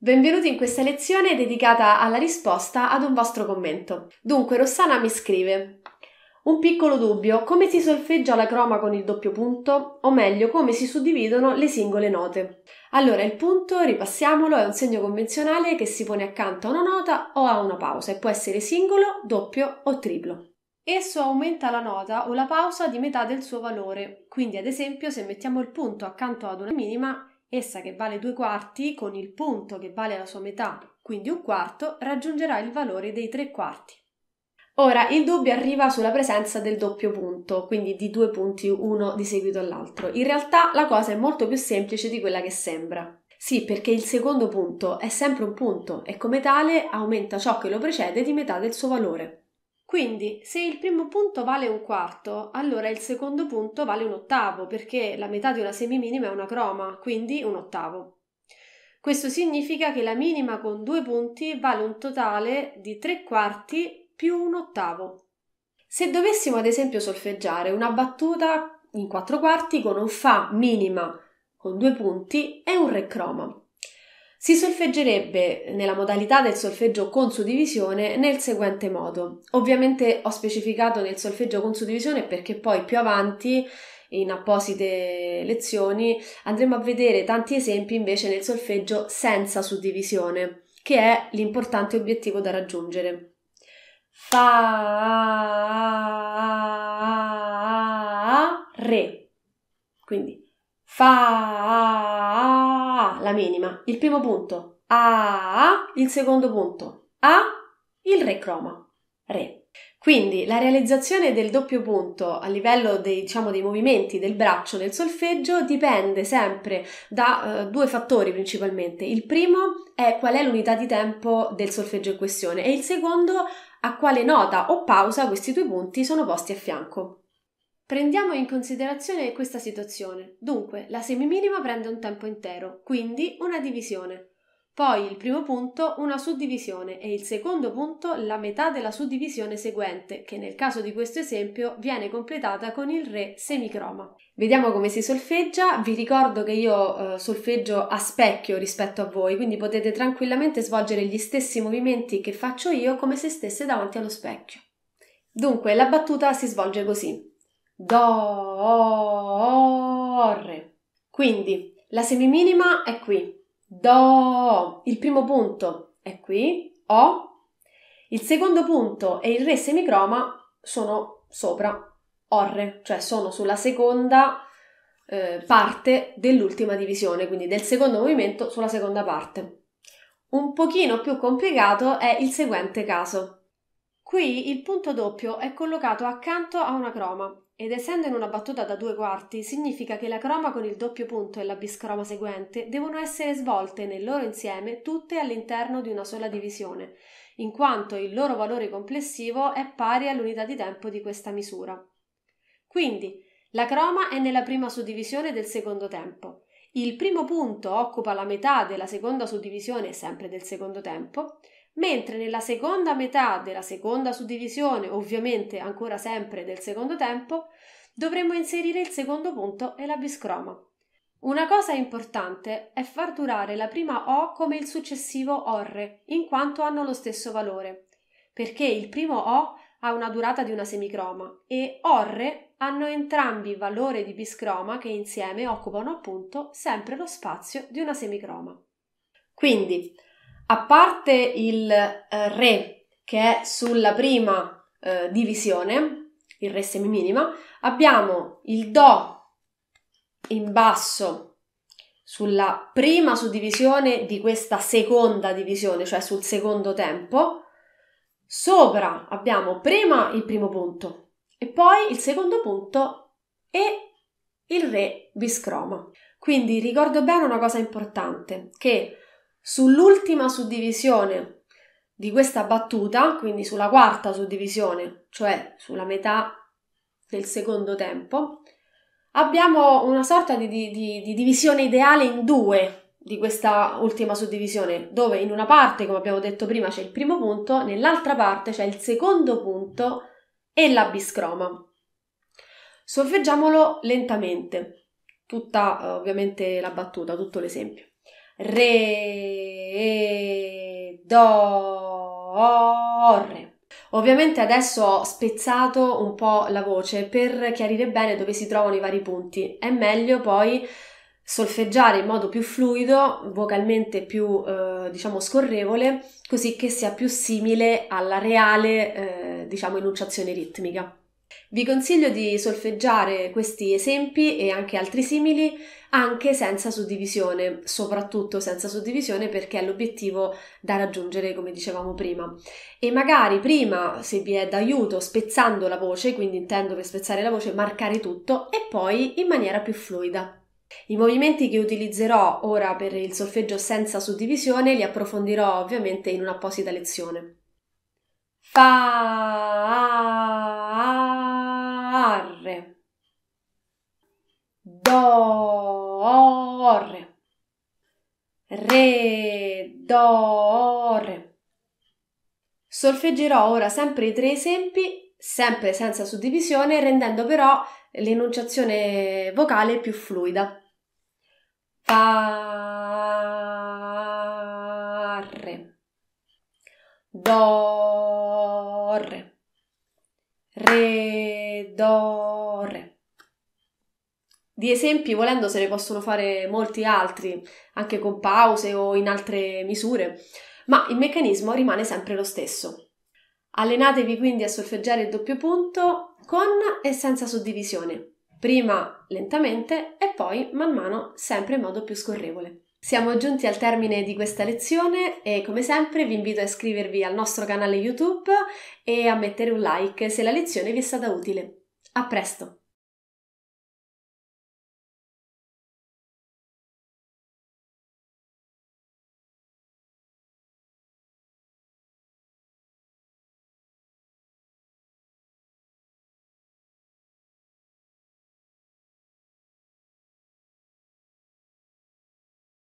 Benvenuti in questa lezione dedicata alla risposta ad un vostro commento. Dunque, Rossana mi scrive: Un piccolo dubbio, come si solfeggia la croma con il doppio punto? O meglio, come si suddividono le singole note? Allora, il punto, ripassiamolo, è un segno convenzionale che si pone accanto a una nota o a una pausa e può essere singolo, doppio o triplo. Esso aumenta la nota o la pausa di metà del suo valore, quindi ad esempio se mettiamo il punto accanto ad una minima, Essa che vale due quarti, con il punto che vale la sua metà, quindi un quarto, raggiungerà il valore dei tre quarti. Ora, il dubbio arriva sulla presenza del doppio punto, quindi di due punti uno di seguito all'altro. In realtà la cosa è molto più semplice di quella che sembra. Sì, perché il secondo punto è sempre un punto e come tale aumenta ciò che lo precede di metà del suo valore. Quindi, se il primo punto vale un quarto, allora il secondo punto vale un ottavo, perché la metà di una semiminima è una croma, quindi un ottavo. Questo significa che la minima con due punti vale un totale di tre quarti più un ottavo. Se dovessimo ad esempio solfeggiare una battuta in quattro quarti con un Fa minima con due punti e un Re croma, si solfeggerebbe nella modalità del solfeggio con suddivisione nel seguente modo. Ovviamente ho specificato nel solfeggio con suddivisione perché poi più avanti in apposite lezioni andremo a vedere tanti esempi invece nel solfeggio senza suddivisione, che è l'importante obiettivo da raggiungere. Fa re. Quindi fa la minima, il primo punto, A, il secondo punto, A, il re croma, re. Quindi la realizzazione del doppio punto a livello dei, diciamo, dei movimenti del braccio nel solfeggio dipende sempre da uh, due fattori principalmente. Il primo è qual è l'unità di tempo del solfeggio in questione e il secondo a quale nota o pausa questi due punti sono posti a fianco. Prendiamo in considerazione questa situazione. Dunque, la semiminima prende un tempo intero, quindi una divisione. Poi il primo punto una suddivisione e il secondo punto la metà della suddivisione seguente, che nel caso di questo esempio viene completata con il re semicroma. Vediamo come si solfeggia, vi ricordo che io eh, solfeggio a specchio rispetto a voi, quindi potete tranquillamente svolgere gli stessi movimenti che faccio io come se stesse davanti allo specchio. Dunque la battuta si svolge così. Do, DORRE. Quindi la semiminima è qui. Do, il primo punto è qui, O. Il secondo punto e il re semicroma sono sopra ORRE, cioè sono sulla seconda eh, parte dell'ultima divisione, quindi del secondo movimento sulla seconda parte. Un pochino più complicato è il seguente caso. Qui il punto doppio è collocato accanto a una croma ed essendo in una battuta da due quarti significa che la croma con il doppio punto e la biscroma seguente devono essere svolte nel loro insieme tutte all'interno di una sola divisione, in quanto il loro valore complessivo è pari all'unità di tempo di questa misura. Quindi, la croma è nella prima suddivisione del secondo tempo. Il primo punto occupa la metà della seconda suddivisione sempre del secondo tempo mentre nella seconda metà della seconda suddivisione, ovviamente ancora sempre del secondo tempo, dovremmo inserire il secondo punto e la biscroma. Una cosa importante è far durare la prima O come il successivo OR, in quanto hanno lo stesso valore, perché il primo O ha una durata di una semicroma e OR hanno entrambi valore di biscroma che insieme occupano appunto sempre lo spazio di una semicroma. Quindi, a parte il eh, re che è sulla prima eh, divisione, il re semiminima, abbiamo il do in basso sulla prima suddivisione di questa seconda divisione, cioè sul secondo tempo. Sopra abbiamo prima il primo punto e poi il secondo punto e il re biscroma. Quindi ricordo bene una cosa importante, che Sull'ultima suddivisione di questa battuta, quindi sulla quarta suddivisione, cioè sulla metà del secondo tempo, abbiamo una sorta di, di, di, di divisione ideale in due di questa ultima suddivisione, dove in una parte, come abbiamo detto prima, c'è il primo punto, nell'altra parte c'è il secondo punto e la biscroma. Solfeggiamolo lentamente, tutta eh, ovviamente la battuta, tutto l'esempio re, do, re. Ovviamente adesso ho spezzato un po' la voce per chiarire bene dove si trovano i vari punti. È meglio poi solfeggiare in modo più fluido, vocalmente più eh, diciamo scorrevole, così che sia più simile alla reale eh, diciamo enunciazione ritmica. Vi consiglio di solfeggiare questi esempi e anche altri simili anche senza suddivisione, soprattutto senza suddivisione perché è l'obiettivo da raggiungere come dicevamo prima. E magari prima, se vi è d'aiuto, spezzando la voce, quindi intendo per spezzare la voce marcare tutto e poi in maniera più fluida. I movimenti che utilizzerò ora per il solfeggio senza suddivisione li approfondirò ovviamente in un'apposita lezione. Fa Do, Dor. Re. do, Dor. Solfeggerò ora sempre i tre esempi, sempre senza suddivisione, rendendo però l'enunciazione vocale più fluida. Fare. Dor. Re do, re. Di esempi, volendo, se ne possono fare molti altri, anche con pause o in altre misure, ma il meccanismo rimane sempre lo stesso. Allenatevi quindi a solfeggiare il doppio punto con e senza suddivisione, prima lentamente e poi man mano sempre in modo più scorrevole. Siamo giunti al termine di questa lezione e come sempre vi invito a iscrivervi al nostro canale YouTube e a mettere un like se la lezione vi è stata utile. A presto!